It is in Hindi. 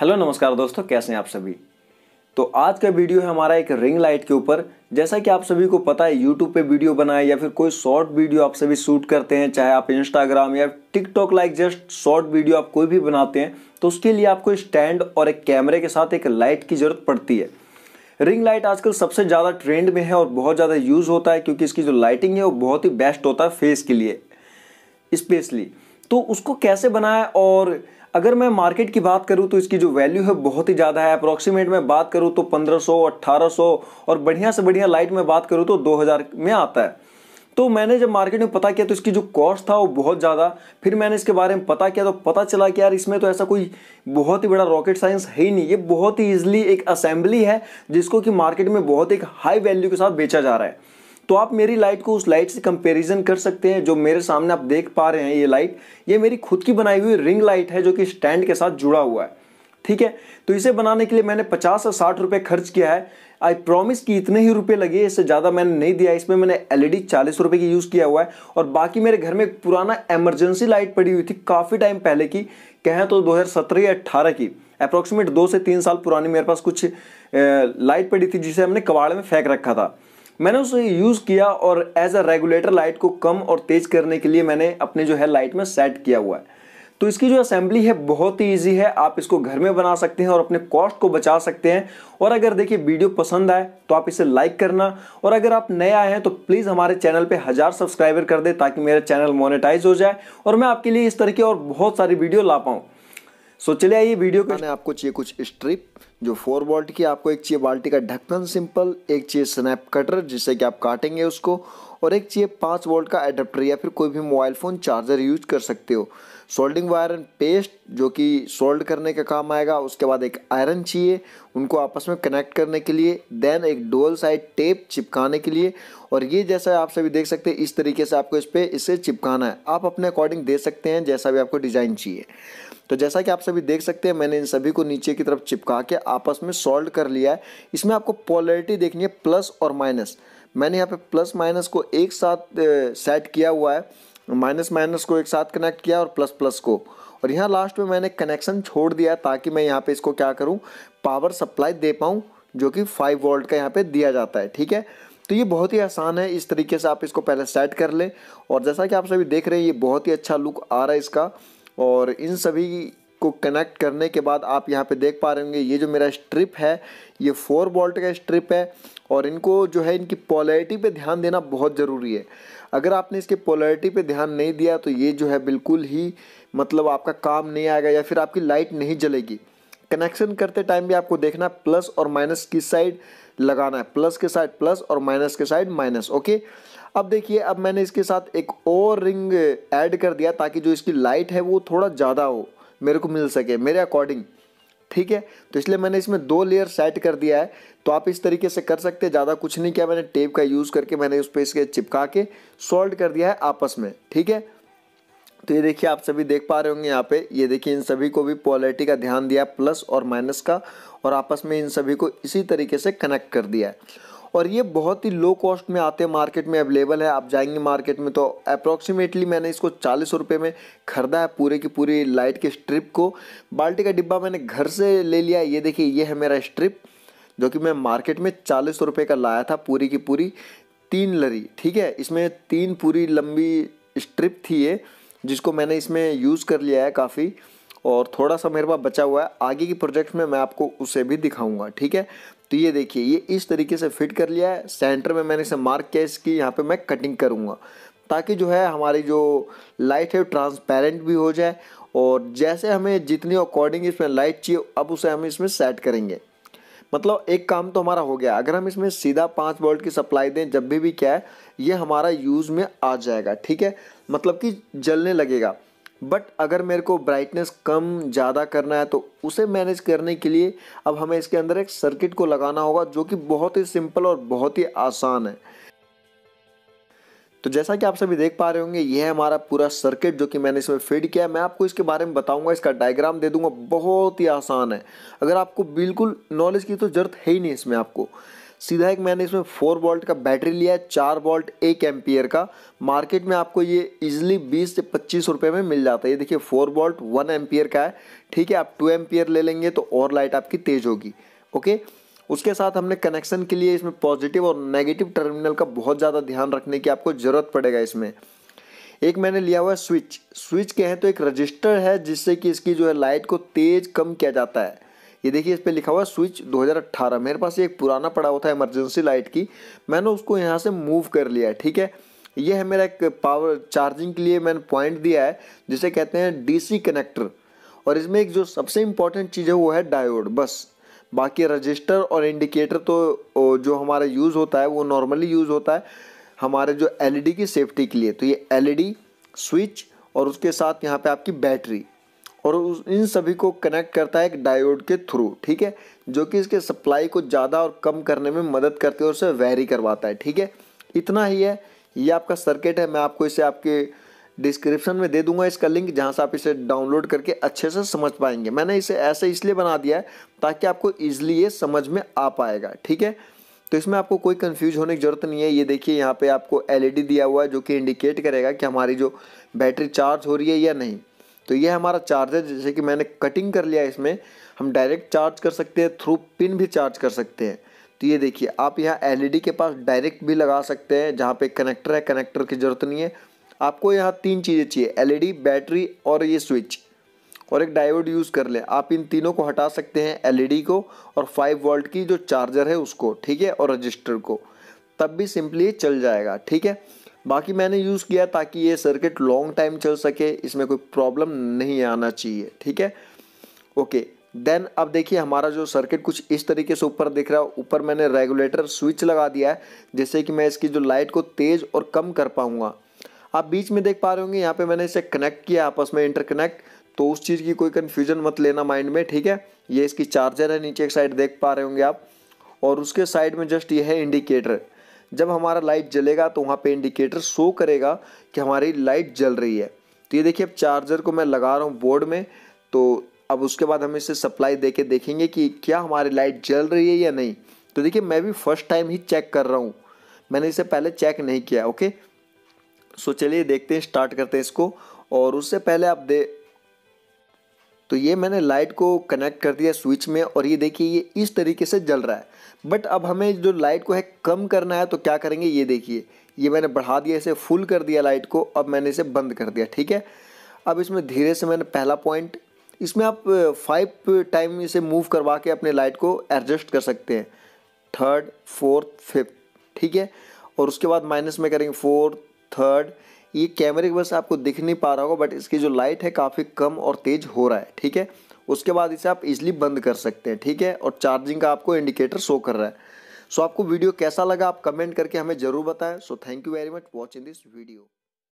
हेलो नमस्कार दोस्तों कैसे हैं आप सभी तो आज का वीडियो है हमारा एक रिंग लाइट के ऊपर जैसा कि आप सभी को पता है यूट्यूब पे वीडियो बनाए या फिर कोई शॉर्ट वीडियो आप सभी शूट करते हैं चाहे आप इंस्टाग्राम या TikTok like just short video आप कोई भी बनाते हैं तो उसके लिए आपको स्टैंड और एक कैमरे के साथ एक लाइट की ज़रूरत पड़ती है रिंग लाइट आजकल सबसे ज़्यादा ट्रेंड में है और बहुत ज़्यादा यूज़ होता है क्योंकि इसकी जो लाइटिंग है वो बहुत ही बेस्ट होता है फेस के लिए स्पेशली तो उसको कैसे बनाए और अगर मैं मार्केट की बात करूँ तो इसकी जो वैल्यू है बहुत ही ज़्यादा है अप्रॉक्सीमेट में बात करूँ तो 1500 1800 और बढ़िया से बढ़िया लाइट में बात करूँ तो 2000 में आता है तो मैंने जब मार्केट में पता किया तो इसकी जो कॉस्ट था वो बहुत ज़्यादा फिर मैंने इसके बारे में पता किया तो पता चला कि यार इसमें तो ऐसा कोई बहुत ही बड़ा रॉकेट साइंस है ही नहीं ये बहुत ही ईजिली एक असेंबली है जिसको कि मार्केट में बहुत एक हाई वैल्यू के साथ बेचा जा रहा है तो आप मेरी लाइट को उस लाइट से कंपैरिजन कर सकते हैं जो मेरे सामने आप देख पा रहे हैं ये लाइट ये मेरी खुद की बनाई हुई रिंग लाइट है जो कि स्टैंड के साथ जुड़ा हुआ है ठीक है तो इसे बनाने के लिए मैंने पचास से साठ रुपये खर्च किया है आई प्रॉमिस कि इतने ही रुपए लगे इससे ज़्यादा मैंने नहीं दिया इसमें मैंने एल ई डी चालीस रुपये की यूज़ किया हुआ है और बाकी मेरे घर में एक पुराना एमरजेंसी लाइट पड़ी हुई थी काफ़ी टाइम पहले की कहें तो 2017 या 18 की अप्रॉक्सीमेट दो से तीन साल पुरानी मेरे पास कुछ लाइट पड़ी थी जिसे हमने कबाड़ में फेंक रखा था मैंने उसे यूज़ किया और एज अ रेगुलेटर लाइट को कम और तेज़ करने के लिए मैंने अपने जो है लाइट में सेट किया हुआ है तो इसकी जो असेंबली है बहुत ही ईजी है आप इसको घर में बना सकते हैं और अपने कॉस्ट को बचा सकते हैं और अगर देखिए वीडियो पसंद आए तो आप इसे लाइक करना और अगर आप नए आए हैं तो प्लीज़ हमारे चैनल पे हज़ार सब्सक्राइबर कर दे ताकि मेरा चैनल मोनेटाइज हो जाए और मैं आपके लिए इस तरह की और बहुत सारी वीडियो ला पाऊँ सो चले आइए वीडियो वीडियो मैंने आपको चाहिए कुछ स्ट्रिप जो फोर वोल्ट की आपको एक चाहिए बाल्टी का ढक्कन सिंपल एक चाहिए स्नैप कटर जिससे कि आप काटेंगे उसको और एक चाहिए पाँच वोल्ट का एडप्टर या फिर कोई भी मोबाइल फ़ोन चार्जर यूज कर सकते हो सोल्डिंग वायर एंड पेस्ट जो कि सोल्ड करने का काम आएगा उसके बाद एक आयरन चाहिए उनको आपस में कनेक्ट करने के लिए देन एक डोल साइड टेप चिपकाने के लिए और ये जैसा आप सभी देख सकते हैं इस तरीके से आपको इस पर इसे चिपकाना है आप अपने अकॉर्डिंग दे सकते हैं जैसा भी आपको डिज़ाइन चाहिए तो जैसा कि आप सभी देख सकते हैं मैंने इन सभी को नीचे की तरफ चिपका के आपस में सॉल्व कर लिया है इसमें आपको पॉलरिटी देखनी है प्लस और माइनस मैंने यहाँ पे प्लस माइनस को एक साथ सेट किया हुआ है माइनस माइनस को एक साथ कनेक्ट किया और प्लस प्लस को और यहाँ लास्ट में मैंने कनेक्शन छोड़ दिया ताकि मैं यहाँ पे इसको क्या करूँ पावर सप्लाई दे पाऊँ जो कि फाइव वोल्ट का यहाँ पे दिया जाता है ठीक है तो ये बहुत ही आसान है इस तरीके से आप इसको पहले सेट कर लें और जैसा कि आप सभी देख रहे हैं ये बहुत ही अच्छा लुक आ रहा है इसका और इन सभी को कनेक्ट करने के बाद आप यहाँ पे देख पा रहे होंगे ये जो मेरा स्ट्रिप है ये फोर बोल्ट का स्ट्रिप है और इनको जो है इनकी पोलैरिटी पे ध्यान देना बहुत ज़रूरी है अगर आपने इसके पोलैरिटी पे ध्यान नहीं दिया तो ये जो है बिल्कुल ही मतलब आपका काम नहीं आएगा या फिर आपकी लाइट नहीं जलेगी कनेक्शन करते टाइम भी आपको देखना है प्लस और माइनस की साइड लगाना है प्लस के साइड प्लस और माइनस के साइड माइनस ओके अब देखिए अब मैंने इसके साथ एक और रिंग ऐड कर दिया ताकि जो इसकी लाइट है वो थोड़ा ज़्यादा हो मेरे को मिल सके मेरे अकॉर्डिंग ठीक है तो इसलिए मैंने इसमें दो लेयर सेट कर दिया है तो आप इस तरीके से कर सकते हैं ज़्यादा कुछ नहीं किया मैंने टेप का यूज़ करके मैंने उस पर इसके चिपका के सॉल्व कर दिया है आपस में ठीक है तो ये देखिए आप सभी देख पा रहे होंगे यहाँ पे ये देखिए इन सभी को भी पॉलिटी का ध्यान दिया प्लस और माइनस का और आपस में इन सभी को इसी तरीके से कनेक्ट कर दिया है और ये बहुत ही लो कॉस्ट में आते हैं मार्केट में अवेलेबल है आप जाएंगे मार्केट में तो अप्रॉक्सीमेटली मैंने इसको चालीस रुपये में ख़रीदा है पूरे की पूरी लाइट के स्ट्रिप को बाल्टी का डिब्बा मैंने घर से ले लिया ये देखिए ये है मेरा स्ट्रिप जो कि मैं मार्केट में चालीस रुपये का लाया था पूरी की पूरी तीन लरी ठीक है इसमें तीन पूरी लंबी स्ट्रिप थी ये जिसको मैंने इसमें यूज़ कर लिया है काफ़ी और थोड़ा सा मेरे पास बचा हुआ है आगे की प्रोजेक्ट में मैं आपको उसे भी दिखाऊंगा ठीक है तो ये देखिए ये इस तरीके से फिट कर लिया है सेंटर में मैंने इसे मार्क किया इसकी यहाँ पे मैं कटिंग करूँगा ताकि जो है हमारी जो लाइट है ट्रांसपेरेंट भी हो जाए और जैसे हमें जितनी अकॉर्डिंग इसमें लाइट चाहिए अब उसे हम इसमें सेट करेंगे मतलब एक काम तो हमारा हो गया अगर हम इसमें सीधा पाँच वोल्ट की सप्लाई दें जब भी भी क्या है ये हमारा यूज़ में आ जाएगा ठीक है मतलब कि जलने लगेगा बट अगर मेरे को ब्राइटनेस कम ज़्यादा करना है तो उसे मैनेज करने के लिए अब हमें इसके अंदर एक सर्किट को लगाना होगा जो कि बहुत ही सिंपल और बहुत ही आसान है तो जैसा कि आप सभी देख पा रहे होंगे यह है हमारा पूरा सर्किट जो कि मैंने इसमें फीड किया है मैं आपको इसके बारे में बताऊंगा इसका डायग्राम दे दूंगा बहुत ही आसान है अगर आपको बिल्कुल नॉलेज की तो ज़रूरत है ही नहीं इसमें आपको सीधा एक मैंने इसमें फोर वोल्ट का बैटरी लिया है चार वोल्ट एक एम्पियर का मार्केट में आपको ये इजिली बीस से पच्चीस रुपये में मिल जाता है ये देखिए फोर वोल्ट वन एम्पियर का है ठीक है आप टू एम्पियर ले लेंगे तो और लाइट आपकी तेज़ होगी ओके उसके साथ हमने कनेक्शन के लिए इसमें पॉजिटिव और नेगेटिव टर्मिनल का बहुत ज़्यादा ध्यान रखने की आपको ज़रूरत पड़ेगा इसमें एक मैंने लिया हुआ है स्विच स्विच के हैं तो एक रजिस्टर है जिससे कि इसकी जो है लाइट को तेज़ कम किया जाता है ये देखिए इस पर लिखा हुआ स्विच 2018 मेरे पास एक पुराना पड़ा हुआ था इमरजेंसी लाइट की मैंने उसको यहाँ से मूव कर लिया है ठीक है यह है मेरा एक पावर चार्जिंग के लिए मैंने पॉइंट दिया है जिसे कहते हैं डी कनेक्टर और इसमें एक जो सबसे इम्पॉर्टेंट चीज़ है वो है डायोड बस बाकी रजिस्टर और इंडिकेटर तो जो हमारा यूज़ होता है वो नॉर्मली यूज़ होता है हमारे जो एलईडी e की सेफ्टी के लिए तो ये एलईडी स्विच e और उसके साथ यहाँ पे आपकी बैटरी और उस इन सभी को कनेक्ट करता है एक डायोड के थ्रू ठीक है जो कि इसके सप्लाई को ज़्यादा और कम करने में मदद करती है और उसे वेरी करवाता है ठीक है इतना ही है ये आपका सर्किट है मैं आपको इसे आपके डिस्क्रिप्शन में दे दूंगा इसका लिंक जहाँ से आप इसे डाउनलोड करके अच्छे से समझ पाएंगे मैंने इसे ऐसे इसलिए बना दिया है ताकि आपको ईजिली ये समझ में आ पाएगा ठीक है तो इसमें आपको कोई कंफ्यूज होने की ज़रूरत नहीं है ये देखिए यहाँ पे आपको एलईडी e दिया हुआ है जो कि इंडिकेट करेगा कि हमारी जो बैटरी चार्ज हो रही है या नहीं तो ये हमारा चार्जर जैसे कि मैंने कटिंग कर लिया इसमें हम डायरेक्ट चार्ज कर सकते हैं थ्रू पिन भी चार्ज कर सकते हैं तो ये देखिए आप यहाँ एलईडी e के पास डायरेक्ट भी लगा सकते हैं जहाँ पे कनेक्टर है कनेक्टर की ज़रूरत नहीं है आपको यहाँ तीन चीज़ें चाहिए एलईडी बैटरी e और ये स्विच और एक डायोड यूज़ कर ले आप इन तीनों को हटा सकते हैं एलईडी e को और 5 वोल्ट की जो चार्जर है उसको ठीक है और रजिस्टर को तब भी सिंपली चल जाएगा ठीक है बाकी मैंने यूज़ किया ताकि ये सर्किट लॉन्ग टाइम चल सके इसमें कोई प्रॉब्लम नहीं आना चाहिए ठीक है ओके देन अब देखिए हमारा जो सर्किट कुछ इस तरीके से ऊपर दिख रहा है ऊपर मैंने रेगुलेटर स्विच लगा दिया है जैसे कि मैं इसकी जो लाइट को तेज़ और कम कर पाऊँगा आप बीच में देख पा रहे होंगे यहाँ पे मैंने इसे कनेक्ट किया आपस में इंटरकनेक्ट तो उस चीज़ की कोई कन्फ्यूजन मत लेना माइंड में ठीक है ये इसकी चार्जर है नीचे एक साइड देख पा रहे होंगे आप और उसके साइड में जस्ट ये है इंडिकेटर जब हमारा लाइट जलेगा तो वहाँ पे इंडिकेटर शो करेगा कि हमारी लाइट जल रही है तो ये देखिए अब चार्जर को मैं लगा रहा हूँ बोर्ड में तो अब उसके बाद हम इसे सप्लाई दे के देखेंगे कि क्या हमारी लाइट जल रही है या नहीं तो देखिए मैं भी फर्स्ट टाइम ही चेक कर रहा हूँ मैंने इसे पहले चेक नहीं किया ओके सो चलिए देखते हैं स्टार्ट करते हैं इसको और उससे पहले आप दे तो ये मैंने लाइट को कनेक्ट कर दिया स्विच में और ये देखिए ये इस तरीके से जल रहा है बट अब हमें जो लाइट को है कम करना है तो क्या करेंगे ये देखिए ये मैंने बढ़ा दिया इसे फुल कर दिया लाइट को अब मैंने इसे बंद कर दिया ठीक है अब इसमें धीरे से मैंने पहला पॉइंट इसमें आप फाइव टाइम इसे मूव करवा के अपने लाइट को एडजस्ट कर सकते हैं थर्ड फोर्थ फिफ्थ ठीक है और उसके बाद माइनस में करेंगे फोर्थ थर्ड ये कैमरे की बस आपको दिख नहीं पा रहा होगा बट इसकी जो लाइट है काफ़ी कम और तेज़ हो रहा है ठीक है उसके बाद इसे आप इजली बंद कर सकते हैं ठीक है और चार्जिंग का आपको इंडिकेटर शो कर रहा है सो आपको वीडियो कैसा लगा आप कमेंट करके हमें ज़रूर बताएं so thank you very much watching this video